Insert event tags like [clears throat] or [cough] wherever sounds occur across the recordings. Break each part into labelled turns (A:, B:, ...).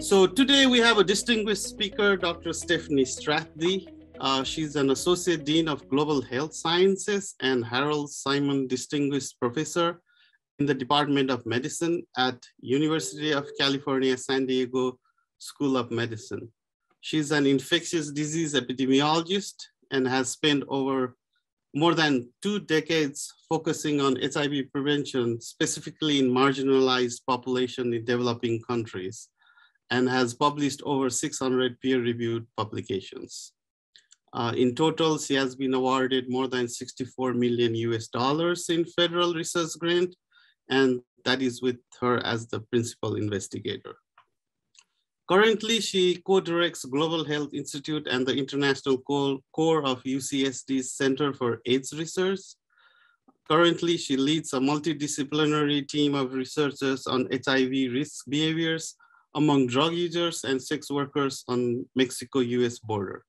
A: So today we have a distinguished speaker, Dr. Stephanie Strathdee. Uh, she's an Associate Dean of Global Health Sciences and Harold Simon Distinguished Professor in the Department of Medicine at University of California, San Diego School of Medicine. She's an infectious disease epidemiologist and has spent over more than two decades focusing on HIV prevention, specifically in marginalized population in developing countries, and has published over 600 peer-reviewed publications. Uh, in total, she has been awarded more than 64 million US dollars in federal research grant, and that is with her as the principal investigator. Currently, she co-directs Global Health Institute and the International Core of UCSD's Center for AIDS Research. Currently, she leads a multidisciplinary team of researchers on HIV risk behaviors among drug users and sex workers on Mexico-US border.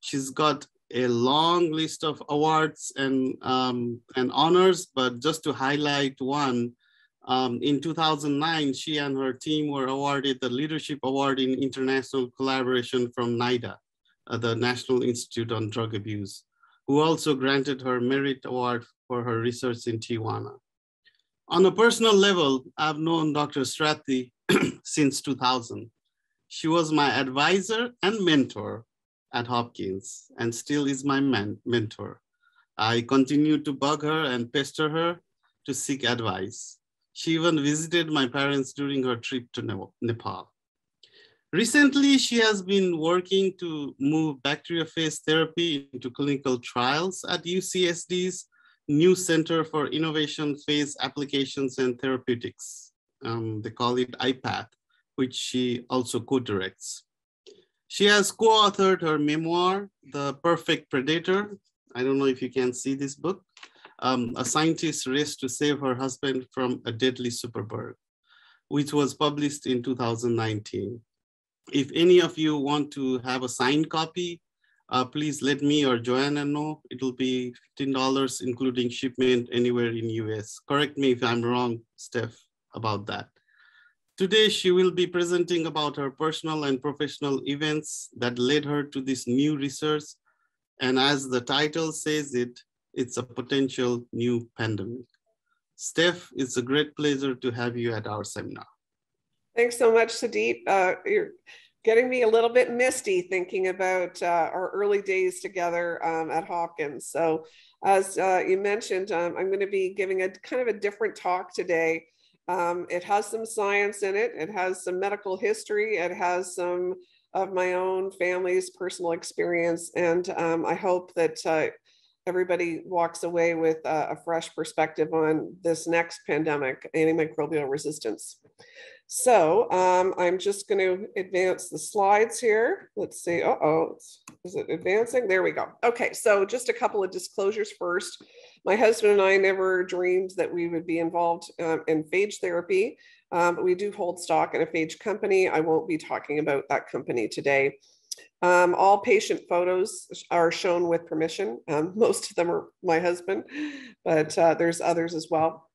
A: She's got a long list of awards and, um, and honors, but just to highlight one, um, in 2009, she and her team were awarded the Leadership Award in International Collaboration from NIDA, uh, the National Institute on Drug Abuse, who also granted her Merit Award for her research in Tijuana. On a personal level, I've known Dr. Strathi [clears throat] since 2000. She was my advisor and mentor at Hopkins and still is my man mentor. I continue to bug her and pester her to seek advice. She even visited my parents during her trip to Nepal. Recently, she has been working to move bacteriophage therapy into clinical trials at UCSD's new Center for Innovation Phase Applications and Therapeutics. Um, they call it IPATH, which she also co-directs. She has co-authored her memoir, The Perfect Predator. I don't know if you can see this book um, a scientist raced to save her husband from a deadly superbug, which was published in 2019. If any of you want to have a signed copy, uh, please let me or Joanna know. It'll be $15, including shipment anywhere in US. Correct me if I'm wrong, Steph, about that. Today, she will be presenting about her personal and professional events that led her to this new research. And as the title says it, it's a potential new pandemic. Steph, it's a great pleasure to have you at our seminar.
B: Thanks so much, Sadeep. Uh, you're getting me a little bit misty thinking about uh, our early days together um, at Hopkins. So, as uh, you mentioned, um, I'm going to be giving a kind of a different talk today. Um, it has some science in it, it has some medical history, it has some of my own family's personal experience, and um, I hope that uh, everybody walks away with a, a fresh perspective on this next pandemic, antimicrobial resistance. So um, I'm just going to advance the slides here. Let's see. Uh oh, is it advancing? There we go. Okay, so just a couple of disclosures first. My husband and I never dreamed that we would be involved um, in phage therapy, um, but we do hold stock in a phage company. I won't be talking about that company today. Um, all patient photos are shown with permission. Um, [laughs] most of them are my husband, but uh, there's others as well.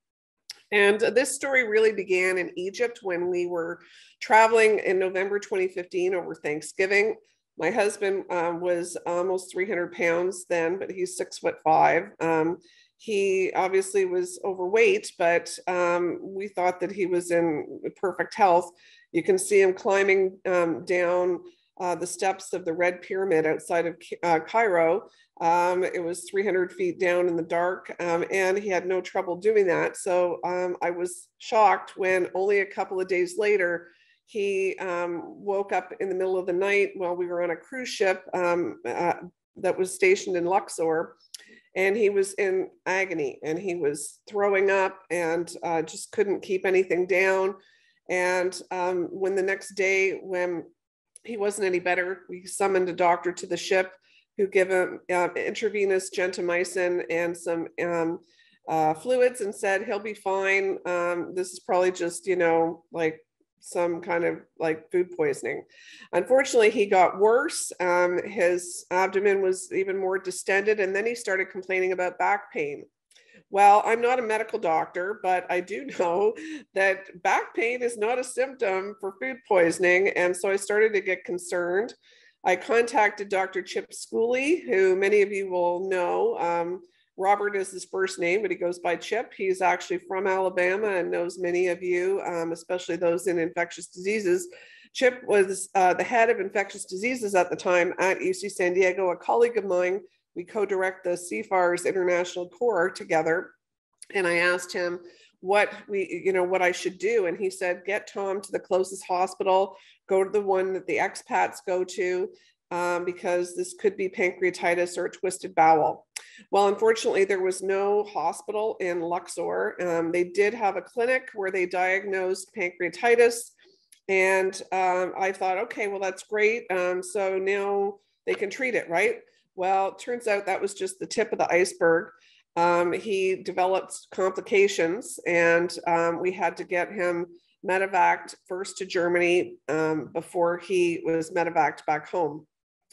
B: And this story really began in Egypt when we were traveling in November 2015 over Thanksgiving. My husband um, was almost 300 pounds then, but he's six foot five. Um, he obviously was overweight, but um, we thought that he was in perfect health. You can see him climbing um, down uh, the steps of the Red Pyramid outside of uh, Cairo. Um, it was 300 feet down in the dark, um, and he had no trouble doing that. So um, I was shocked when only a couple of days later, he um, woke up in the middle of the night while we were on a cruise ship um, uh, that was stationed in Luxor. And he was in agony and he was throwing up and uh, just couldn't keep anything down. And um, when the next day, when he wasn't any better. We summoned a doctor to the ship who gave him uh, intravenous gentamicin and some um, uh, fluids and said he'll be fine. Um, this is probably just, you know, like some kind of like food poisoning. Unfortunately, he got worse. Um, his abdomen was even more distended, and then he started complaining about back pain. Well, I'm not a medical doctor, but I do [laughs] know that back pain is not a symptom for food poisoning. And so I started to get concerned. I contacted Dr. Chip Schooley, who many of you will know. Um, Robert is his first name, but he goes by Chip. He's actually from Alabama and knows many of you, um, especially those in infectious diseases. Chip was uh, the head of infectious diseases at the time at UC San Diego, a colleague of mine we co-direct the CFARS International Corps together. And I asked him what we, you know, what I should do. And he said, get Tom to the closest hospital, go to the one that the expats go to, um, because this could be pancreatitis or a twisted bowel. Well, unfortunately, there was no hospital in Luxor. Um, they did have a clinic where they diagnosed pancreatitis. And um, I thought, okay, well, that's great. Um, so now they can treat it, right? Well, turns out that was just the tip of the iceberg. Um, he developed complications, and um, we had to get him medevaced first to Germany um, before he was medevaced back home.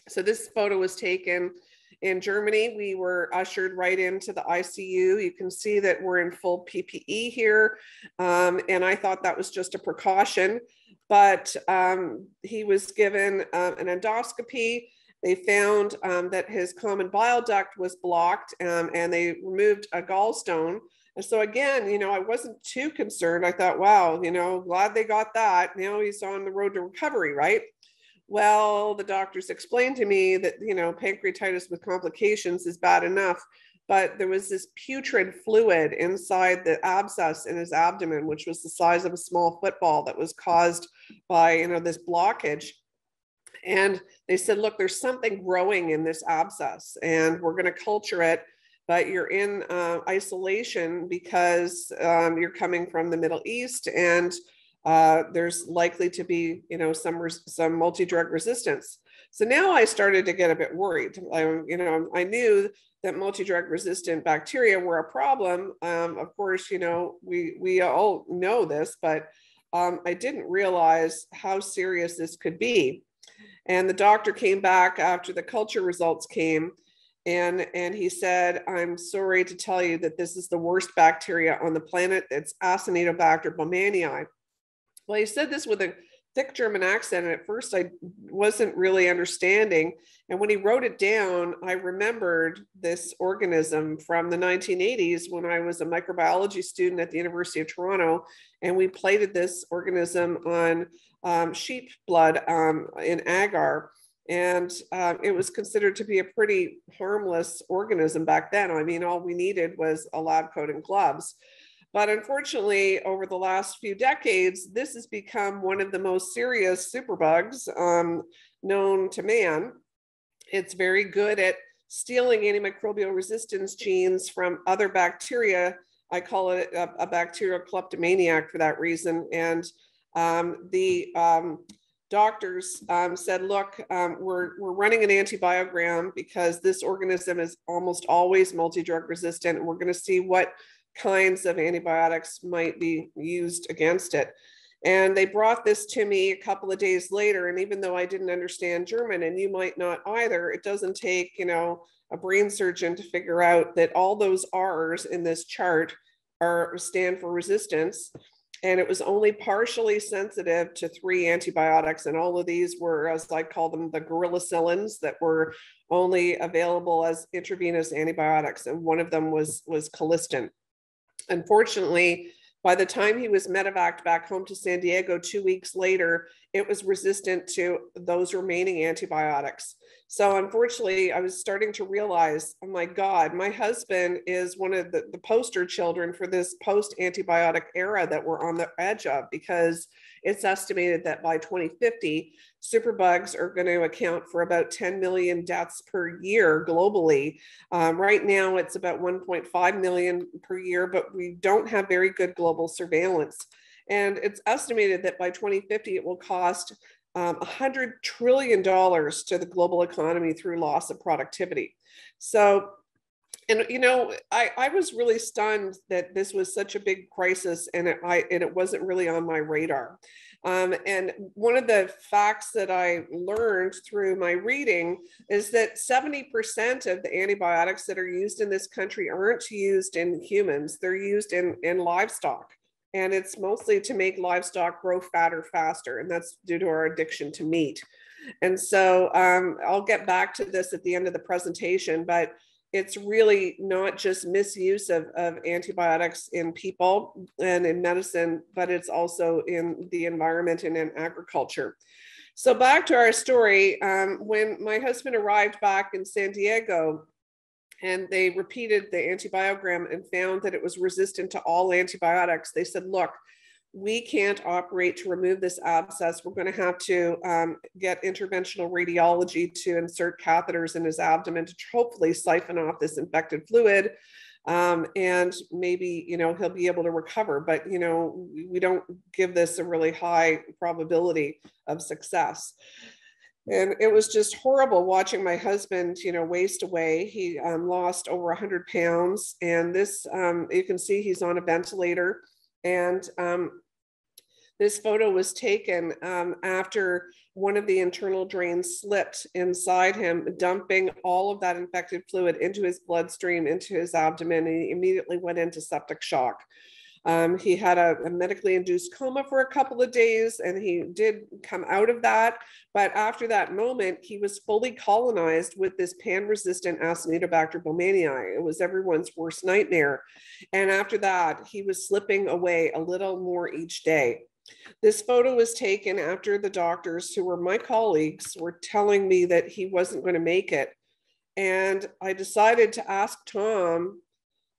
B: So this photo was taken in Germany. We were ushered right into the ICU. You can see that we're in full PPE here, um, and I thought that was just a precaution. But um, he was given uh, an endoscopy they found um, that his common bile duct was blocked um, and they removed a gallstone. And so again, you know, I wasn't too concerned. I thought, wow, you know, glad they got that. Now he's on the road to recovery, right? Well, the doctors explained to me that, you know, pancreatitis with complications is bad enough, but there was this putrid fluid inside the abscess in his abdomen, which was the size of a small football that was caused by, you know, this blockage. And they said, look, there's something growing in this abscess, and we're going to culture it, but you're in uh, isolation because um, you're coming from the Middle East, and uh, there's likely to be, you know, some res- some multi-drug resistance. So now I started to get a bit worried. I, you know, I knew that multi-drug resistant bacteria were a problem. Um, of course, you know, we we all know this, but um, I didn't realize how serious this could be. And the doctor came back after the culture results came and and he said i'm sorry to tell you that this is the worst bacteria on the planet it's acinetobacter baumannii well he said this with a thick German accent. And at first, I wasn't really understanding. And when he wrote it down, I remembered this organism from the 1980s when I was a microbiology student at the University of Toronto. And we plated this organism on um, sheep blood um, in agar. And uh, it was considered to be a pretty harmless organism back then. I mean, all we needed was a lab coat and gloves. But unfortunately, over the last few decades, this has become one of the most serious superbugs um, known to man. It's very good at stealing antimicrobial resistance genes from other bacteria. I call it a, a bacterial kleptomaniac for that reason. And um, the um, doctors um, said, look, um, we're, we're running an antibiogram because this organism is almost always multi drug resistant. And we're going to see what kinds of antibiotics might be used against it. And they brought this to me a couple of days later. And even though I didn't understand German, and you might not either, it doesn't take, you know, a brain surgeon to figure out that all those R's in this chart are stand for resistance. And it was only partially sensitive to three antibiotics. And all of these were, as I call them, the gorillacillins that were only available as intravenous antibiotics. And one of them was, was colistin. Unfortunately, by the time he was medevaced back home to San Diego two weeks later, it was resistant to those remaining antibiotics. So unfortunately, I was starting to realize, oh my God, my husband is one of the, the poster children for this post antibiotic era that we're on the edge of because it's estimated that by 2050, superbugs are going to account for about 10 million deaths per year globally. Um, right now, it's about 1.5 million per year, but we don't have very good global surveillance. And it's estimated that by 2050, it will cost um, $100 trillion to the global economy through loss of productivity. So and you know I, I was really stunned that this was such a big crisis and it, I, and it wasn't really on my radar um, and one of the facts that I learned through my reading is that 70% of the antibiotics that are used in this country aren't used in humans, they're used in, in livestock. And it's mostly to make livestock grow fatter faster. And that's due to our addiction to meat. And so um, I'll get back to this at the end of the presentation, but it's really not just misuse of, of antibiotics in people and in medicine, but it's also in the environment and in agriculture. So, back to our story um, when my husband arrived back in San Diego, and they repeated the antibiogram and found that it was resistant to all antibiotics. They said, Look, we can't operate to remove this abscess. We're going to have to um, get interventional radiology to insert catheters in his abdomen to hopefully siphon off this infected fluid. Um, and maybe, you know, he'll be able to recover. But, you know, we don't give this a really high probability of success and it was just horrible watching my husband you know waste away he um, lost over 100 pounds and this um, you can see he's on a ventilator and um, this photo was taken um, after one of the internal drains slipped inside him, dumping all of that infected fluid into his bloodstream, into his abdomen, and he immediately went into septic shock. Um, he had a, a, medically induced coma for a couple of days and he did come out of that. But after that moment, he was fully colonized with this pan resistant Acinetobacter baumannii. It was everyone's worst nightmare. And after that, he was slipping away a little more each day. This photo was taken after the doctors, who were my colleagues, were telling me that he wasn't going to make it. And I decided to ask Tom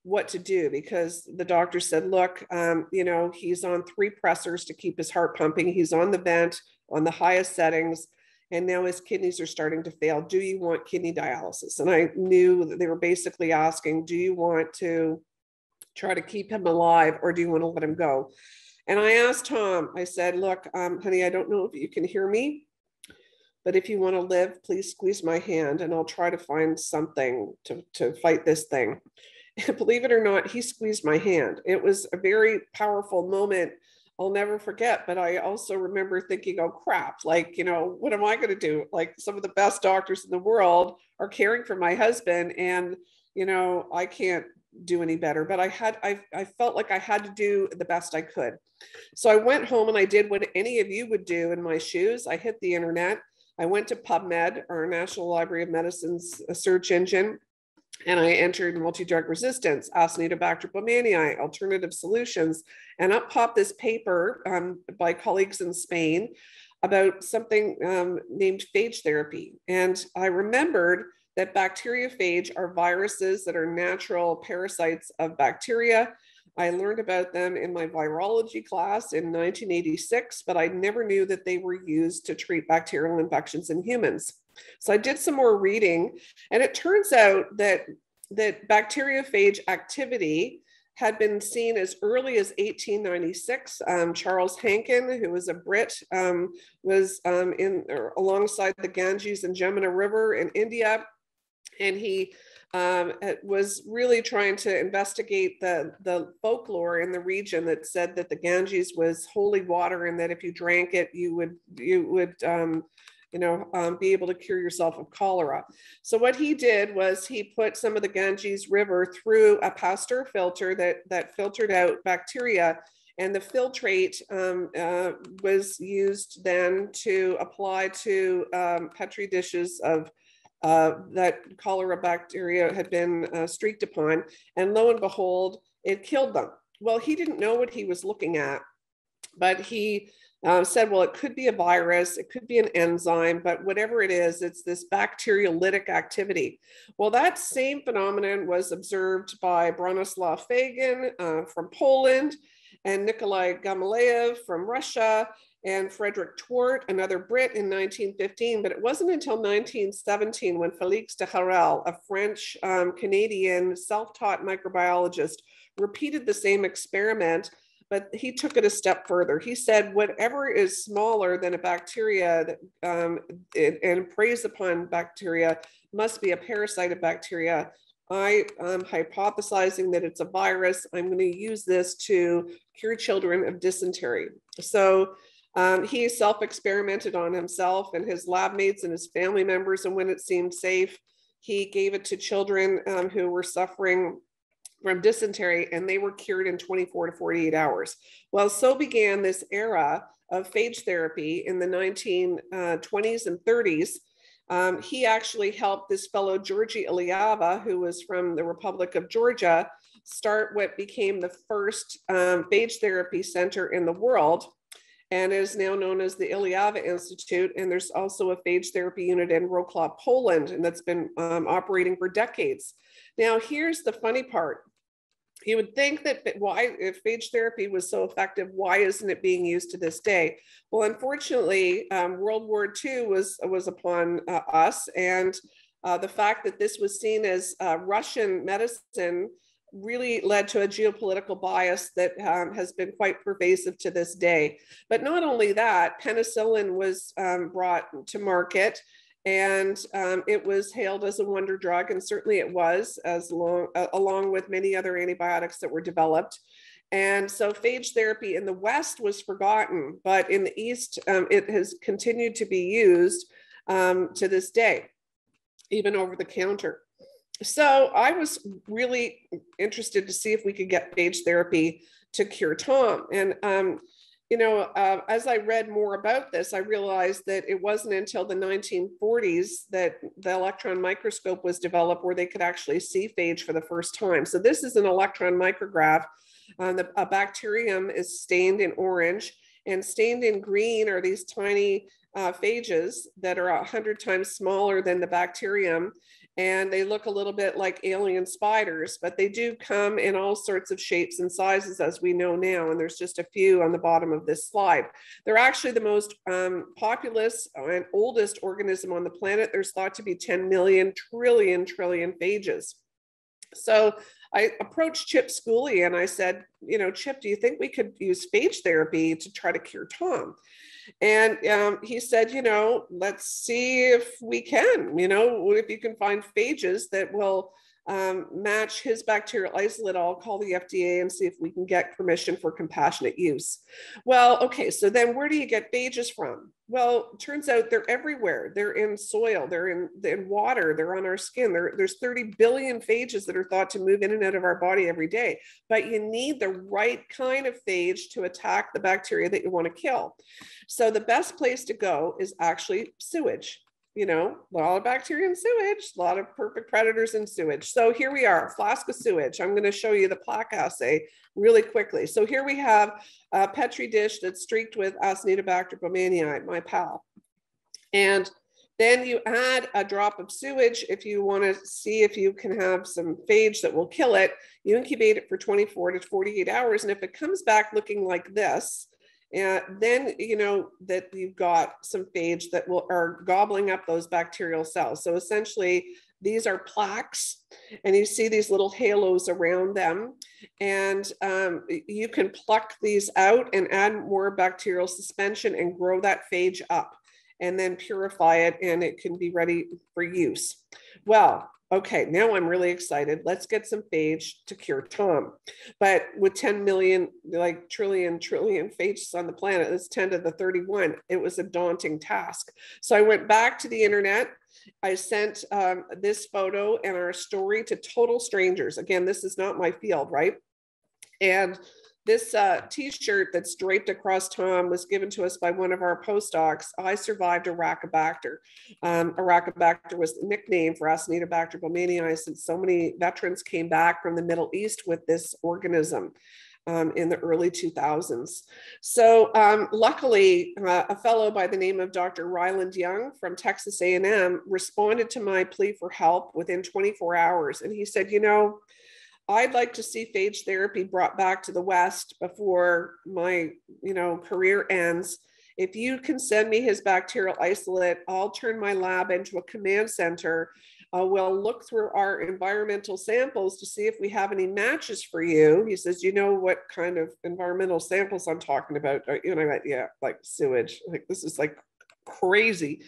B: what to do because the doctor said, look, um, you know, he's on three pressors to keep his heart pumping. He's on the vent on the highest settings. And now his kidneys are starting to fail. Do you want kidney dialysis? And I knew that they were basically asking, do you want to try to keep him alive or do you want to let him go? And I asked Tom, I said, look, um, honey, I don't know if you can hear me, but if you want to live, please squeeze my hand and I'll try to find something to, to fight this thing. [laughs] believe it or not, he squeezed my hand. It was a very powerful moment. I'll never forget, but I also remember thinking, oh crap, like, you know, what am I going to do? Like, some of the best doctors in the world are caring for my husband, and, you know, I can't do any better but i had I, I felt like i had to do the best i could so i went home and i did what any of you would do in my shoes i hit the internet i went to pubmed our national library of medicine's search engine and I entered multi drug resistance, baumannii, alternative solutions. And up popped this paper um, by colleagues in Spain about something um, named phage therapy. And I remembered that bacteriophage are viruses that are natural parasites of bacteria. I learned about them in my virology class in 1986, but I never knew that they were used to treat bacterial infections in humans. So I did some more reading, and it turns out that that bacteriophage activity had been seen as early as 1896. Um, Charles Hankin, who was a Brit, um, was um, in alongside the Ganges and Gemina River in India, and he um, was really trying to investigate the, the folklore in the region that said that the Ganges was holy water and that if you drank it, you would you would um, you know, um, be able to cure yourself of cholera. So what he did was he put some of the Ganges River through a Pasteur filter that that filtered out bacteria, and the filtrate um, uh, was used then to apply to um, petri dishes of. Uh, that cholera bacteria had been uh, streaked upon, and lo and behold, it killed them. Well, he didn't know what he was looking at, but he um, said, well, it could be a virus, it could be an enzyme, but whatever it is, it's this bacteriolytic activity. Well, that same phenomenon was observed by Bronislaw Fagan uh, from Poland and Nikolai Gamaleev from Russia and Frederick Twart, another Brit in 1915. But it wasn't until 1917 when Félix de Harel, a French um, Canadian self taught microbiologist, repeated the same experiment but he took it a step further. He said, whatever is smaller than a bacteria um, it, and preys upon bacteria must be a parasite of bacteria. I am hypothesizing that it's a virus. I'm going to use this to cure children of dysentery. So um, he self experimented on himself and his lab mates and his family members. And when it seemed safe, he gave it to children um, who were suffering from dysentery and they were cured in 24 to 48 hours. Well, so began this era of phage therapy in the 1920s uh, and 30s. Um, he actually helped this fellow, Georgi Eliava, who was from the Republic of Georgia, start what became the first um, phage therapy center in the world and is now known as the Ilyava Institute. And there's also a phage therapy unit in Wrocław, Poland, and that's been um, operating for decades. Now, here's the funny part you would think that why, if phage therapy was so effective, why isn't it being used to this day? Well, unfortunately, um, World War II was was upon uh, us, and uh, the fact that this was seen as uh, Russian medicine really led to a geopolitical bias that um, has been quite pervasive to this day. But not only that, penicillin was um, brought to market and um, it was hailed as a wonder drug, and certainly it was, as long, uh, along with many other antibiotics that were developed. And so phage therapy in the West was forgotten, but in the East, um, it has continued to be used um, to this day, even over the counter. So I was really interested to see if we could get phage therapy to cure Tom. And um, you know, uh, as I read more about this, I realized that it wasn't until the 1940s that the electron microscope was developed where they could actually see phage for the first time. So, this is an electron micrograph. the, a bacterium is stained in orange, and stained in green are these tiny uh, phages that are 100 times smaller than the bacterium and they look a little bit like alien spiders, but they do come in all sorts of shapes and sizes as we know now. And there's just a few on the bottom of this slide. They're actually the most um, populous and oldest organism on the planet. There's thought to be 10 million trillion trillion phages. So I approached Chip Schooley and I said, you know, Chip, do you think we could use phage therapy to try to cure Tom? And um, he said, you know, let's see if we can, you know, if you can find phages that will um, match his bacterial isolate. I'll call the FDA and see if we can get permission for compassionate use. Well, okay, so then where do you get phages from? Well, turns out they're everywhere. They're in soil, they're in, in water, they're on our skin. There, there's 30 billion phages that are thought to move in and out of our body every day. But you need the right kind of phage to attack the bacteria that you want to kill. So the best place to go is actually sewage you know, a lot of bacteria in sewage, a lot of perfect predators in sewage. So here we are, flask of sewage. I'm going to show you the plaque assay really quickly. So here we have a Petri dish that's streaked with Acinetobacter baumannii, my pal. And then you add a drop of sewage if you want to see if you can have some phage that will kill it. You incubate it for 24 to 48 hours. And if it comes back looking like this, and then, you know, that you've got some phage that will are gobbling up those bacterial cells. So essentially, these are plaques, and you see these little halos around them. And um, you can pluck these out and add more bacterial suspension and grow that phage up and then purify it, and it can be ready for use. Well, okay, now I'm really excited. Let's get some phage to cure Tom. But with 10 million, like trillion, trillion phages on the planet, it's 10 to the 31. It was a daunting task. So I went back to the internet. I sent um, this photo and our story to total strangers. Again, this is not my field, right? And this uh, t shirt that's draped across Tom was given to us by one of our postdocs. I survived Arachobacter. Um, Arachobacter was the nickname for Acinetobacter baumannii since so many veterans came back from the Middle East with this organism. Um, in the early 2000s. So um, luckily, uh, a fellow by the name of Dr. Ryland Young from Texas A&M responded to my plea for help within 24 hours. And he said, you know, I'd like to see phage therapy brought back to the West before my, you know, career ends. If you can send me his bacterial isolate, I'll turn my lab into a command center. Uh, we'll look through our environmental samples to see if we have any matches for you. He says, you know what kind of environmental samples I'm talking about? And I went, yeah, like sewage. Like this is like crazy.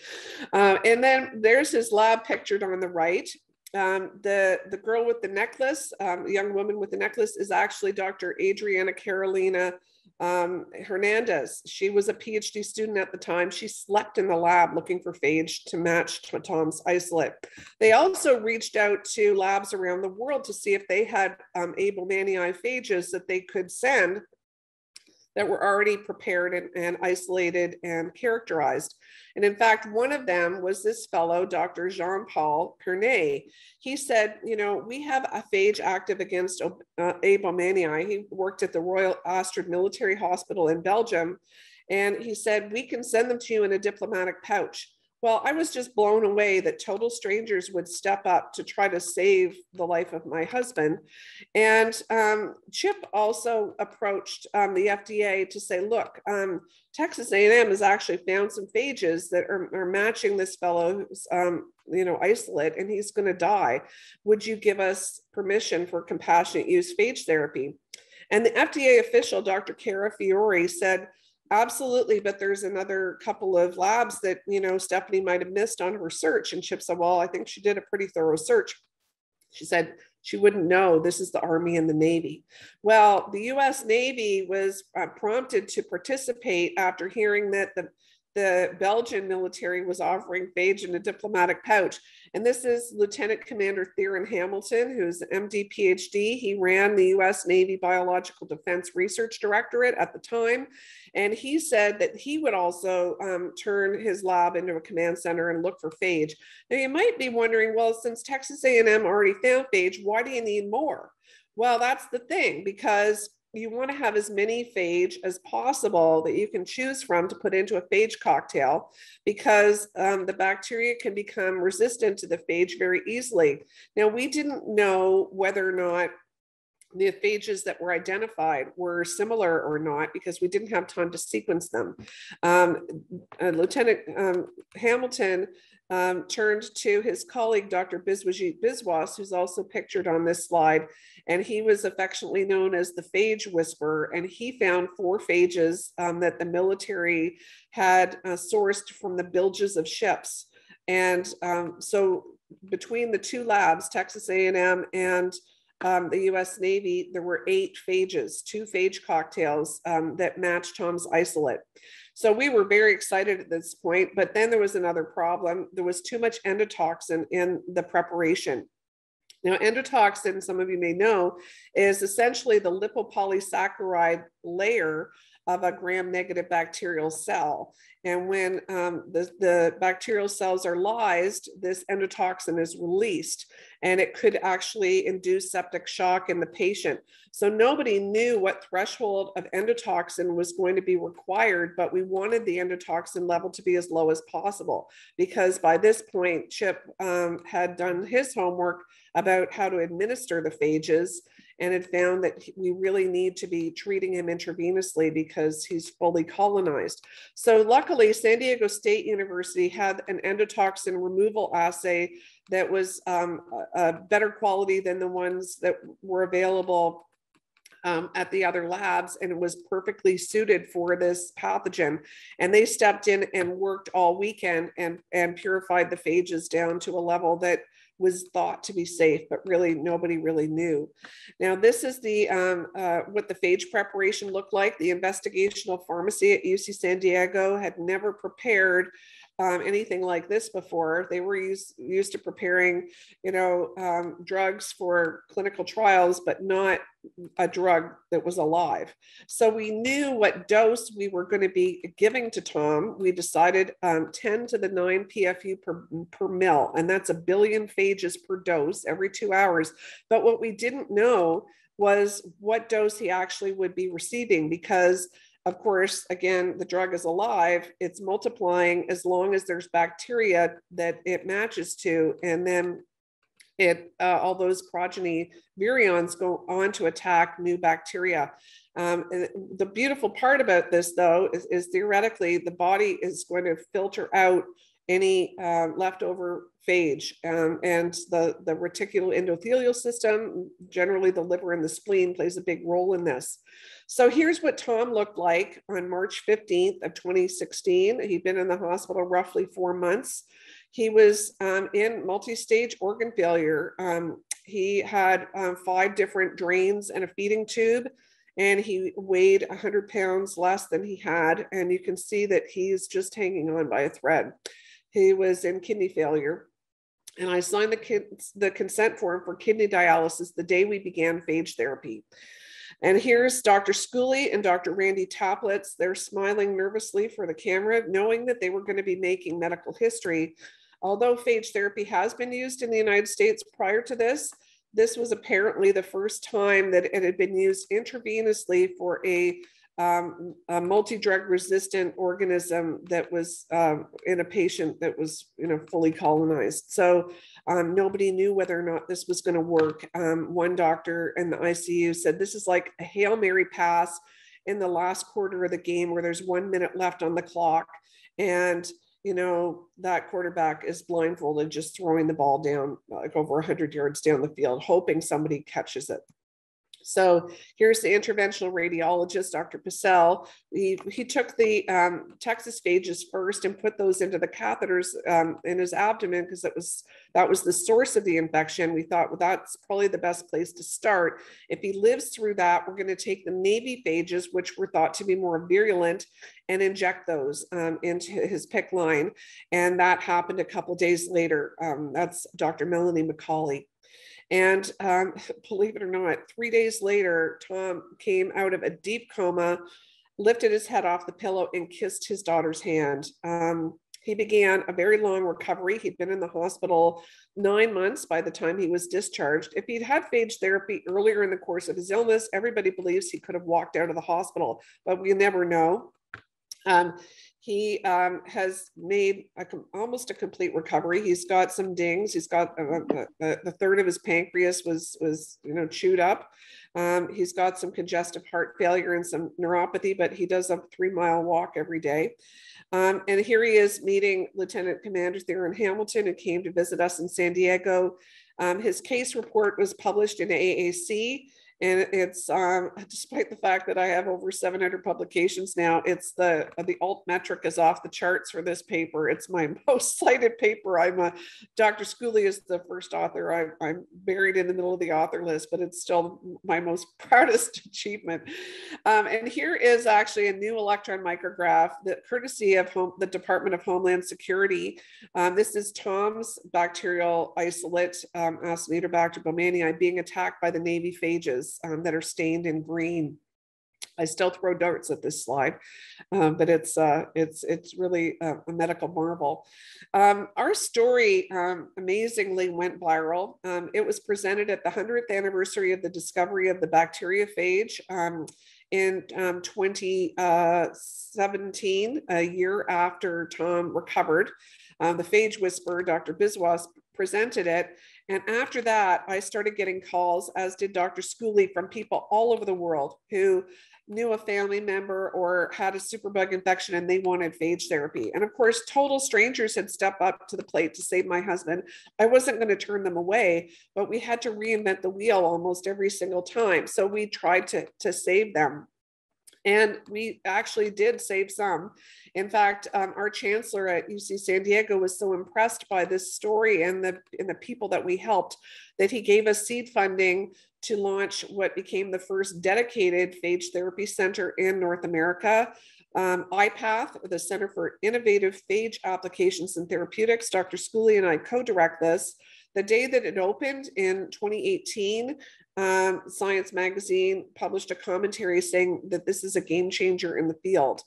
B: Uh, and then there's his lab pictured on the right. Um, the, the girl with the necklace, um, young woman with the necklace, is actually Dr. Adriana Carolina um, Hernandez. She was a PhD student at the time. She slept in the lab looking for phage to match Tom's isolate. They also reached out to labs around the world to see if they had um, able manii phages that they could send that were already prepared and, and, isolated and characterized. And in fact, one of them was this fellow, Dr. Jean Paul Pernay. He said, you know, we have a phage active against uh, abomanii. He worked at the Royal Astrid Military Hospital in Belgium. And he said, we can send them to you in a diplomatic pouch. Well, I was just blown away that total strangers would step up to try to save the life of my husband. And um, Chip also approached um, the FDA to say, look, um, Texas A&M has actually found some phages that are, are matching this fellow's, um, you know, isolate, and he's going to die. Would you give us permission for compassionate use phage therapy? And the FDA official, Dr. Cara Fiore, said, absolutely but there's another couple of labs that you know stephanie might have missed on her search and chip said well i think she did a pretty thorough search she said she wouldn't know this is the army and the navy well the u.s navy was uh, prompted to participate after hearing that the the Belgian military was offering phage in a diplomatic pouch. And this is Lieutenant Commander Theron Hamilton, who's MD PhD. He ran the US Navy Biological Defense Research Directorate at the time. And he said that he would also um, turn his lab into a command center and look for phage. Now you might be wondering, well, since Texas A&M already found phage, why do you need more? Well, that's the thing because you want to have as many phage as possible that you can choose from to put into a phage cocktail because um, the bacteria can become resistant to the phage very easily. Now, we didn't know whether or not the phages that were identified were similar or not because we didn't have time to sequence them. Um, uh, Lieutenant um, Hamilton um, turned to his colleague, Dr. Biswajit Biswas, who's also pictured on this slide. And he was affectionately known as the phage whisperer. And he found four phages um, that the military had uh, sourced from the bilges of ships. And um, so between the two labs, Texas A&M and um, the US Navy, there were eight phages, two phage cocktails um, that matched Tom's isolate. So we were very excited at this point, but then there was another problem. There was too much endotoxin in the preparation. Now, endotoxin, some of you may know, is essentially the lipopolysaccharide layer of a gram negative bacterial cell. And when um, the, the bacterial cells are lysed, this endotoxin is released and it could actually induce septic shock in the patient. So nobody knew what threshold of endotoxin was going to be required, but we wanted the endotoxin level to be as low as possible because by this point, Chip um, had done his homework about how to administer the phages and had found that we really need to be treating him intravenously because he's fully colonized. So, luckily, San Diego State University had an endotoxin removal assay that was um, a, better quality than the ones that were available um, at the other labs and it was perfectly suited for this pathogen. And they stepped in and worked all weekend and, and purified the phages down to a level that was thought to be safe, but really nobody really knew. Now, this is the um, uh, what the phage preparation looked like. The investigational pharmacy at UC San Diego had never prepared um, anything like this before. They were used used to preparing, you know, um, drugs for clinical trials, but not a drug that was alive. So we knew what dose we were going to be giving to Tom. We decided um, 10 to the 9 PFU per, per mil, and that's a billion phages per dose every two hours. But what we didn't know was what dose he actually would be receiving because of course, again, the drug is alive, it's multiplying as long as there's bacteria that it matches to. And then it uh, all those progeny virions go on to attack new bacteria. Um, the beautiful part about this, though, is, is, theoretically the body is going to filter out any uh, leftover phage um, and the, the reticuloendothelial system, generally the liver and the spleen plays a big role in this. So here's what Tom looked like on March 15th of 2016. He'd been in the hospital roughly four months. He was um, in multi-stage organ failure. Um, he had um, five different drains and a feeding tube and he weighed 100 pounds less than he had. And you can see that he's just hanging on by a thread who was in kidney failure. And I signed the, the consent form for kidney dialysis the day we began phage therapy. And here's Dr. Schooley and Dr. Randy Taplitz. They're smiling nervously for the camera, knowing that they were going to be making medical history. Although phage therapy has been used in the United States prior to this, this was apparently the first time that it had been used intravenously for a um, a multi-drug resistant organism that was uh, in a patient that was you know fully colonized so um, nobody knew whether or not this was going to work um, one doctor in the icu said this is like a hail mary pass in the last quarter of the game where there's one minute left on the clock and you know that quarterback is blindfolded just throwing the ball down like over 100 yards down the field hoping somebody catches it so here's the interventional radiologist, Dr. Passel. He, he took the um, Texas phages first and put those into the catheters um, in his abdomen because that was that was the source of the infection. We thought, well, that's probably the best place to start. If he lives through that, we're going to take the navy phages, which were thought to be more virulent, and inject those um, into his PIC line. And that happened a couple days later. Um, that's Dr. Melanie McCauley. And um, [laughs] believe it or not, three days later, Tom came out of a deep coma, lifted his head off the pillow, and kissed his daughter's hand. Um, he began a very long recovery. He'd been in the hospital nine months by the time he was discharged. If he'd had phage therapy earlier in the course of his illness, everybody believes he could have walked out of the hospital, but we never know. Um, he um, has made a com- almost a complete recovery. He's got some dings. He's got uh, uh, the third of his pancreas was was you know chewed up. Um, he's got some congestive heart failure and some neuropathy, but he does a three mile walk every day. Um, and here he is meeting Lieutenant Commander Theron Hamilton, who came to visit us in San Diego. Um, his case report was published in AAC and it's um, [laughs] despite the fact that I have over 700 publications now, it's the the alt metric is off the charts for this paper. It's my [laughs] most cited paper. I'm a Dr. Schooley is the first author. I, I'm buried in the middle of the author list, but it's still my most [laughs] proudest achievement. Um, and here is actually a new electron micrograph, the courtesy of home, the Department of Homeland Security. Um, this is Tom's bacterial isolate, um, Acinetobacter being attacked by the Navy phages um, that are stained in green. I still throw darts at this slide, um, but it's uh, it's it's really a, um, a medical marvel. Um, our story um, amazingly went viral. Um, it was presented at the 100th anniversary of the discovery of the bacteriophage um, in 2017, uh, a year after Tom recovered. Uh, the phage whisperer, Dr. Biswas, presented it, and after that, I started getting calls, as did Dr. Schooley, from people all over the world who knew a family member or had a superbug infection and they wanted phage therapy. And of course, total strangers had stepped up to the plate to save my husband. I wasn't going to turn them away, but we had to reinvent the wheel almost every single time. So we tried to, to save them. And we actually did save some. In fact, um, our chancellor at UC San Diego was so impressed by this story and the and the people that we helped that he gave us seed funding to launch what became the first dedicated phage therapy center in North America. Um, IPATH, the Center for Innovative Phage Applications and Therapeutics, Dr. Schooley and I co direct this. The day that it opened in 2018, um, Science Magazine published a commentary saying that this is a game changer in the field.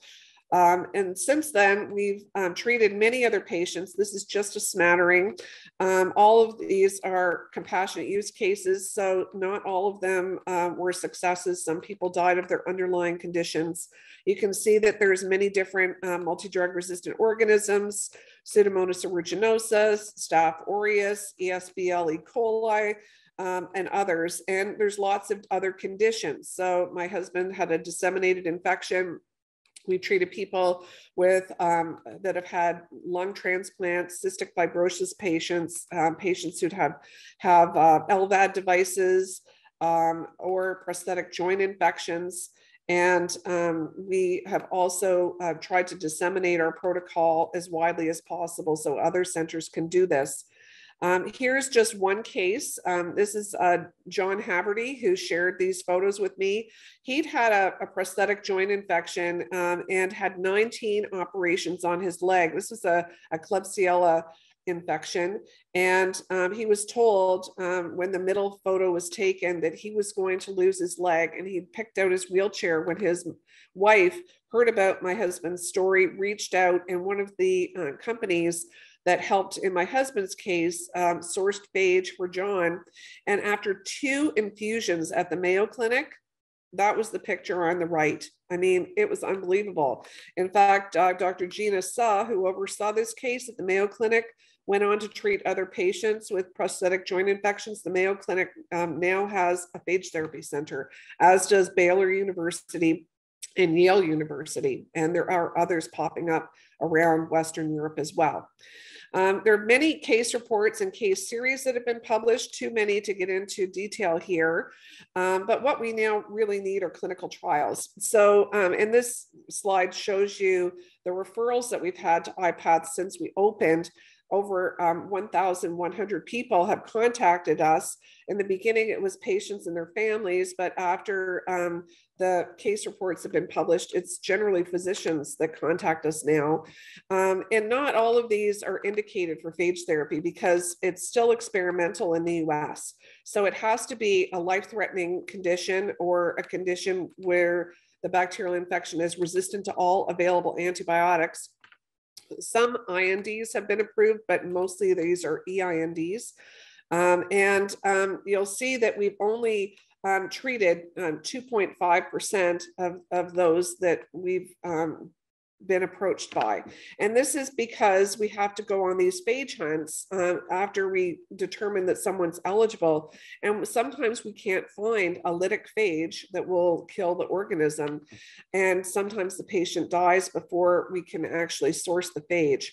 B: Um, and since then, we've um, treated many other patients. This is just a smattering. Um, all of these are compassionate use cases, so not all of them uh, were successes. Some people died of their underlying conditions. You can see that there's many different um, multi-drug resistant organisms, Pseudomonas aeruginosa, Staph aureus, ESBL E. coli, um, and others. And there's lots of other conditions. So my husband had a disseminated infection. We treated people with um, that have had lung transplants, cystic fibrosis patients, um, patients who'd have have uh, LVAD devices um, or prosthetic joint infections. And um, we have also uh, tried to disseminate our protocol as widely as possible so other centers can do this. Um, here's just one case. Um, this is uh, John Haverty, who shared these photos with me. He'd had a, a prosthetic joint infection um, and had 19 operations on his leg. This was a, a Klebsiella infection. And um, he was told um, when the middle photo was taken that he was going to lose his leg. And he picked out his wheelchair when his wife heard about my husband's story, reached out, and one of the uh, companies that helped in my husband's case, um, sourced phage for John. And after two infusions at the Mayo Clinic, that was the picture on the right. I mean, it was unbelievable. In fact, uh, Dr. Gina Saw, who oversaw this case at the Mayo Clinic, went on to treat other patients with prosthetic joint infections. The Mayo Clinic um, now has a phage therapy center, as does Baylor University and Yale University. And there are others popping up around Western Europe as well. Um, there are many case reports and case series that have been published, too many to get into detail here. Um, but what we now really need are clinical trials. So, um, and this slide shows you the referrals that we've had to iPads since we opened. Over um, 1,100 people have contacted us. In the beginning, it was patients and their families, but after um, the case reports have been published. It's generally physicians that contact us now. Um, and not all of these are indicated for phage therapy because it's still experimental in the US. So it has to be a life threatening condition or a condition where the bacterial infection is resistant to all available antibiotics. Some INDs have been approved, but mostly these are EINDs. Um, and um, you'll see that we've only um, treated 2.5% um, of, of those that we've um, been approached by. And this is because we have to go on these phage hunts uh, after we determine that someone's eligible. And sometimes we can't find a lytic phage that will kill the organism. And sometimes the patient dies before we can actually source the phage.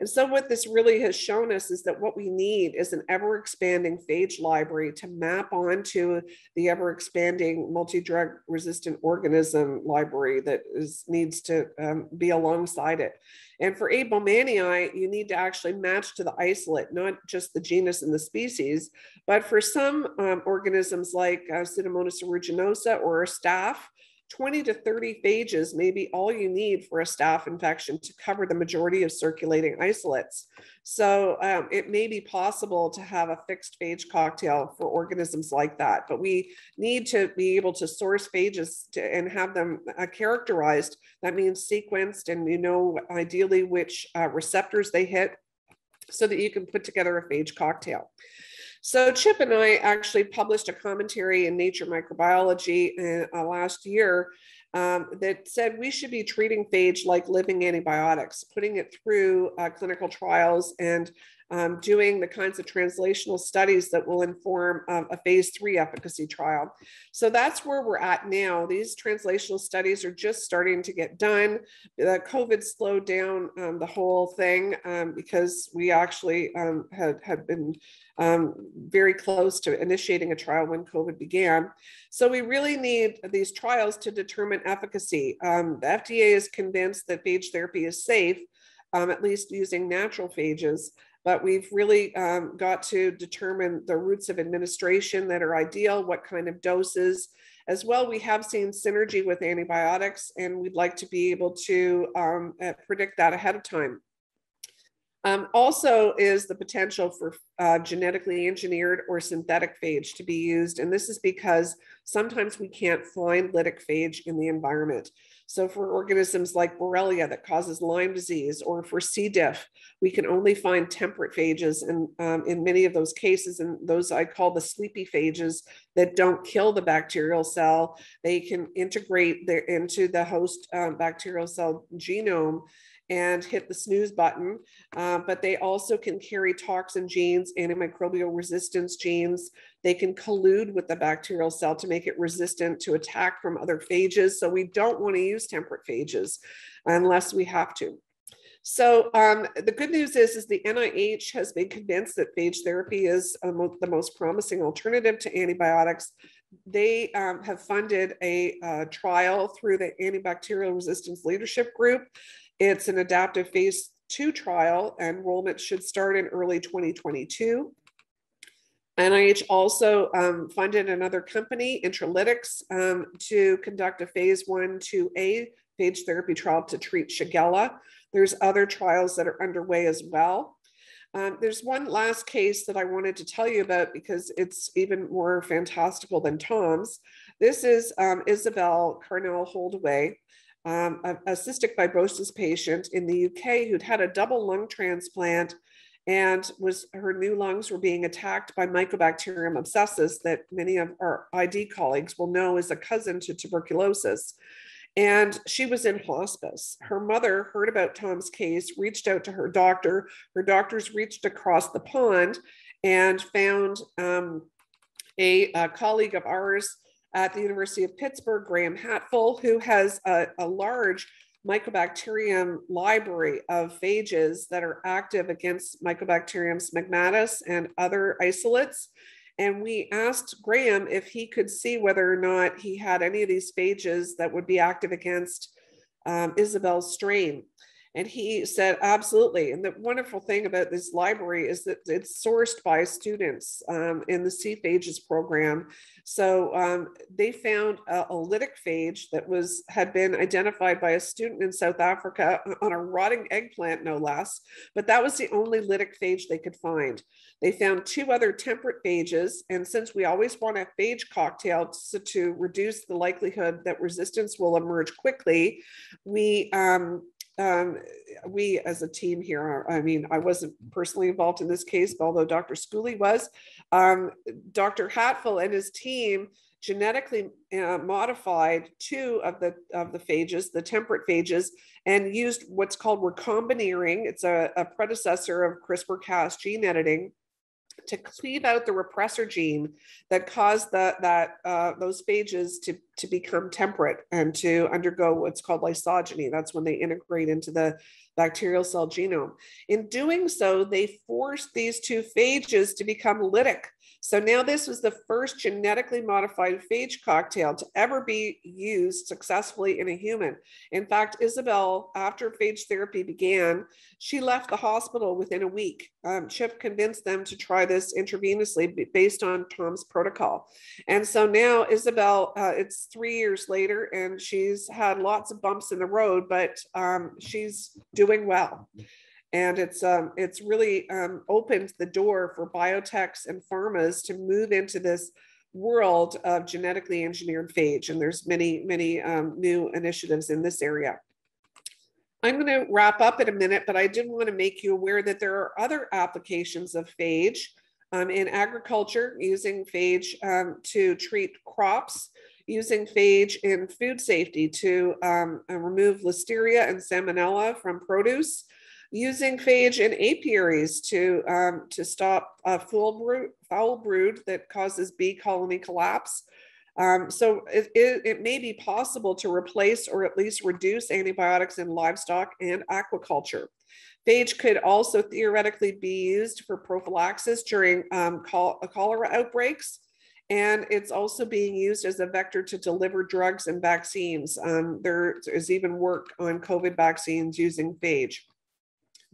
B: And so, what this really has shown us is that what we need is an ever expanding phage library to map onto the ever expanding multi drug resistant organism library that is, needs to um, be alongside it. And for abomanii, you need to actually match to the isolate, not just the genus and the species. But for some um, organisms like uh, Pseudomonas aeruginosa or staph, 20 to 30 phages may be all you need for a staph infection to cover the majority of circulating isolates. So um, it may be possible to have a fixed phage cocktail for organisms like that, but we need to be able to source phages to, and have them uh, characterized. That means sequenced, and you know ideally which uh, receptors they hit so that you can put together a phage cocktail. So Chip and I actually published a commentary in Nature Microbiology uh, uh, last year um, that said we should be treating phage like living antibiotics, putting it through uh, clinical trials and um, doing the kinds of translational studies that will inform um, a phase three efficacy trial. So that's where we're at now. These translational studies are just starting to get done. The COVID slowed down um, the whole thing um, because we actually um, had, had been very close to initiating a trial when COVID began. So we really need these trials to determine efficacy. the FDA is convinced that phage therapy is safe, at least using natural phages but we've really um, got to determine the routes of administration that are ideal, what kind of doses. As well, we have seen synergy with antibiotics, and we'd like to be able to um, eh, predict that ahead of time. Um, also, is the potential for uh, genetically engineered or synthetic phage to be used. And this is because sometimes we can't find lytic phage in the environment. So, for organisms like Borrelia that causes Lyme disease, or for C. diff, we can only find temperate phages and, um, in many of those cases, and those I call the sleepy phages that don't kill the bacterial cell. They can integrate their, into the host um, bacterial cell genome and hit the snooze button. Uh, but they also can carry toxin genes, antimicrobial resistance genes. They can collude with the bacterial cell to make it resistant to attack from other phages. So we don't want to use temperate phages unless we have to. So um, the good news is, is the NIH has been convinced that phage therapy is uh, the most promising alternative to antibiotics. They um, have funded a uh, trial through the Antibacterial Resistance Leadership Group it's an adaptive phase two trial. Enrollment should start in early 2022. NIH also um, funded another company, Intralytics, um, to conduct a phase one, 2A phage therapy trial to treat Shigella. There's other trials that are underway as well. Um, there's one last case that I wanted to tell you about because it's even more fantastical than Tom's. This is um, Isabel Carnell Holdaway um, a, a cystic fibrosis patient in the UK who'd had a double lung transplant and was her new lungs were being attacked by Mycobacterium abscessus that many of our ID colleagues will know is a cousin to tuberculosis. And she was in hospice. Her mother heard about Tom's case, reached out to her doctor. Her doctors reached across the pond and found um, a, a colleague of ours at the University of Pittsburgh, Graham Hatful, who has a, a large Mycobacterium library of phages that are active against Mycobacterium smegmatis and other isolates. And we asked Graham if he could see whether or not he had any of these phages that would be active against um, Isabel's strain. And he said, absolutely. And the wonderful thing about this library is that it's sourced by students um, in the Phages program. So um, they found a, a lytic phage that was had been identified by a student in South Africa on a rotting eggplant, no less. But that was the only lytic phage they could find. They found two other temperate phages. And since we always want a phage cocktail to, to reduce the likelihood that resistance will emerge quickly, we um, um, we as a team here, I mean, I wasn't personally involved in this case, although Dr. Schooley was. Um, Dr. Hatfield and his team genetically uh, modified two of the of the phages, the temperate phages, and used what's called recombineering. It's a, a predecessor of CRISPR-Cas gene editing to cleave out the repressor gene that caused the, that uh, those phages to, to become temperate and to undergo what's called lysogeny. That's when they integrate into the bacterial cell genome. In doing so, they force these two phages to become lytic so now this was the first genetically modified phage cocktail to ever be used successfully in a human. In fact, Isabel, after phage therapy began, she left the hospital within a week. Um, Chip convinced them to try this intravenously based on Tom's protocol. And so now Isabel, uh, it's three years later, and she's had lots of bumps in the road, but um, she's doing well and it's um, it's really um, opened the door for biotechs and pharmas to move into this world of genetically engineered phage and there's many many um, new initiatives in this area i'm going to wrap up in a minute but i did want to make you aware that there are other applications of phage um, in agriculture using phage um, to treat crops using phage in food safety to um, uh, remove listeria and salmonella from produce using phage in apiaries to, um, to stop a foul, brood, foul brood that causes bee colony collapse. Um, so it, it, it, may be possible to replace or at least reduce antibiotics in livestock and aquaculture. Phage could also theoretically be used for prophylaxis during um, col cholera outbreaks. And it's also being used as a vector to deliver drugs and vaccines. Um, there is even work on COVID vaccines using phage.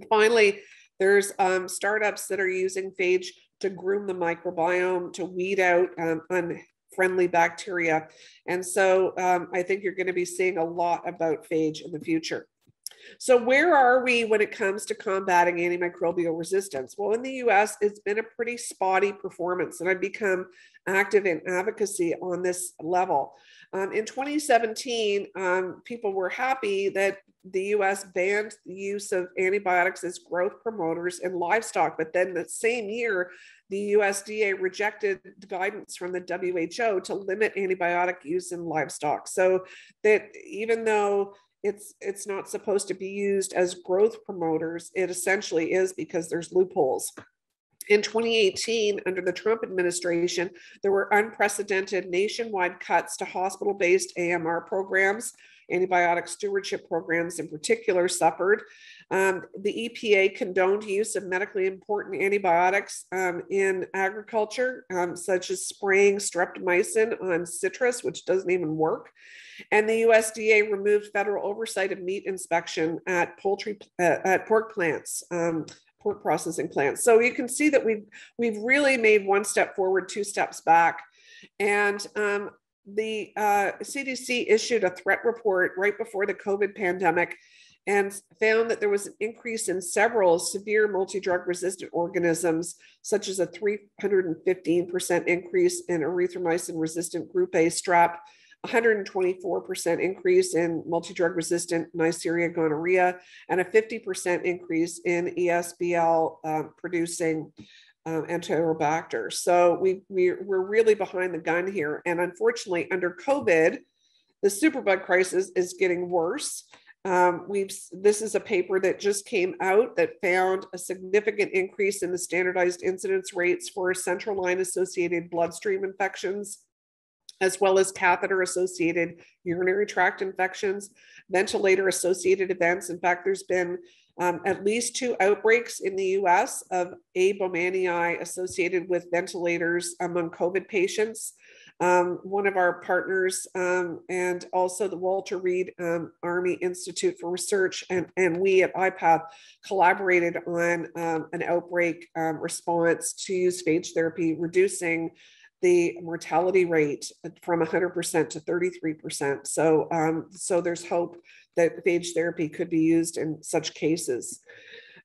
B: Finally, there's um, startups that are using phage to groom the microbiome, to weed out um, unfriendly bacteria. And so um, I think you're going to be seeing a lot about phage in the future. So, where are we when it comes to combating antimicrobial resistance? Well, in the US, it's been a pretty spotty performance, and I've become active in advocacy on this level. Um, in 2017, um, people were happy that the US banned the use of antibiotics as growth promoters in livestock. But then the same year, the USDA rejected guidance from the WHO to limit antibiotic use in livestock. So that even though it's it's not supposed to be used as growth promoters, it essentially is because there's loopholes. In 2018, under the Trump administration, there were unprecedented nationwide cuts to hospital based AMR programs antibiotic stewardship programs in particular suffered. Um, the EPA condoned use of medically important antibiotics um, in agriculture, um, such as spraying streptomycin on citrus, which doesn't even work. And the USDA removed federal oversight of meat inspection at poultry, uh, at pork plants, um, pork processing plants. So you can see that we've, we've really made one step forward, two steps back. And um, the uh, CDC issued a threat report right before the COVID pandemic and found that there was an increase in several severe multi drug resistant organisms, such as a 315% increase in erythromycin resistant group A strep, 124% increase in multi drug resistant Neisseria gonorrhea, and a 50% increase in ESBL uh, producing um, Enterobacter. So we, we, we're really behind the gun here. And unfortunately, under COVID, the superbug crisis is getting worse. Um, we've this is a paper that just came out that found a significant increase in the standardized incidence rates for central line associated bloodstream infections as well as catheter associated urinary tract infections ventilator associated events in fact there's been um, at least two outbreaks in the US of abomanii associated with ventilators among COVID patients. Um, one of our partners, um, and also the Walter Reed um, Army Institute for Research, and, and we at IPATH collaborated on um, an outbreak um, response to phage therapy, reducing the mortality rate from 100% to 33%. So, um, so there's hope that phage therapy could be used in such cases.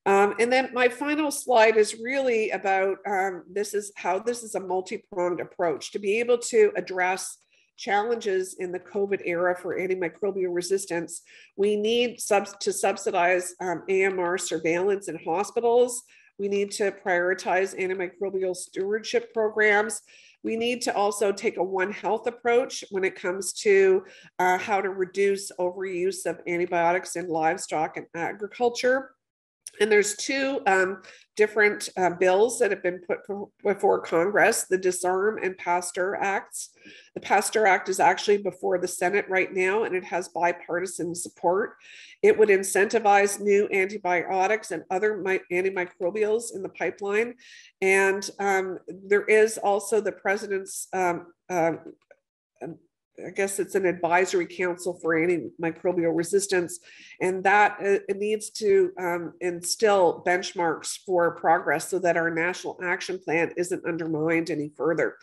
B: Um, and then my final slide is really about um, this is how this is a multi-pronged approach to be able to address challenges in the COVID era for antimicrobial resistance. We need to subsidize um, AMR surveillance in hospitals. We need to prioritize antimicrobial stewardship programs. We need to also take a One Health approach when it comes to uh, how to reduce overuse of antibiotics in livestock and agriculture. And there's two um, different uh, bills that have been put before Congress the Disarm and Pastor Acts. The Pastor Act is actually before the Senate right now, and it has bipartisan support. It would incentivize new antibiotics and other mi- antimicrobials in the pipeline. And um, there is also the president's um, uh, I guess it's an advisory council for antimicrobial resistance, and that uh, it needs to um, instill benchmarks for progress so that our national action plan isn't undermined any further.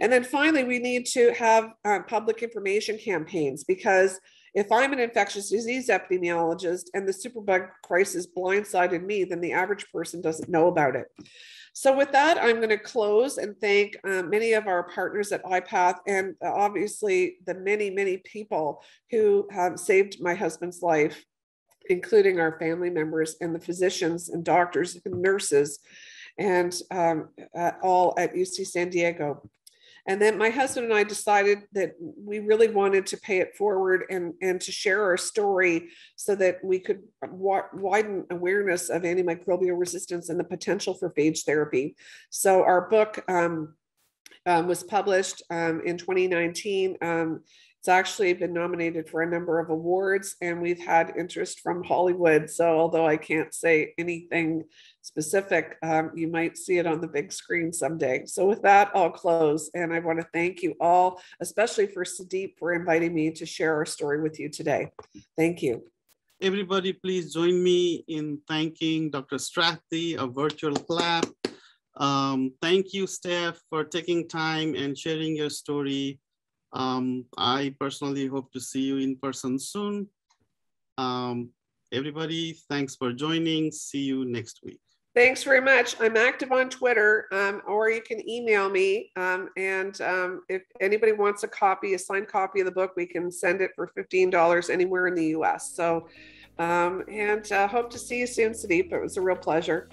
B: And then finally, we need to have uh, public information campaigns because if I'm an infectious disease epidemiologist and the superbug crisis blindsided me, then the average person doesn't know about it. So, with that, I'm going to close and thank uh, many of our partners at IPATH and uh, obviously the many, many people who have saved my husband's life, including our family members and the physicians and doctors and nurses and um, uh, all at UC San Diego. And then my husband and I decided that we really wanted to pay it forward and, and to share our story so that we could wa- widen awareness of antimicrobial resistance and the potential for phage therapy. So our book um, um, was published um, in 2019. It's actually been nominated for a number of awards, and we've had interest from Hollywood. So, although I can't say anything specific, um, you might see it on the big screen someday. So, with that, I'll close. And I want to thank you all, especially for Sadeep, for inviting me to share our story with you today. Thank you.
A: Everybody, please join me in thanking Dr. Strathy, a virtual clap. Um, thank you, Steph, for taking time and sharing your story. Um, I personally hope to see you in person soon. Um, everybody, thanks for joining. See you next
B: week. Thanks very much. I'm active on Twitter, um, or you can email me. Um, and um, if anybody wants a copy, a signed copy of the book, we can send it for $15 anywhere in the US. So, um, and uh, hope to see you soon, Sadeep. It was a real pleasure.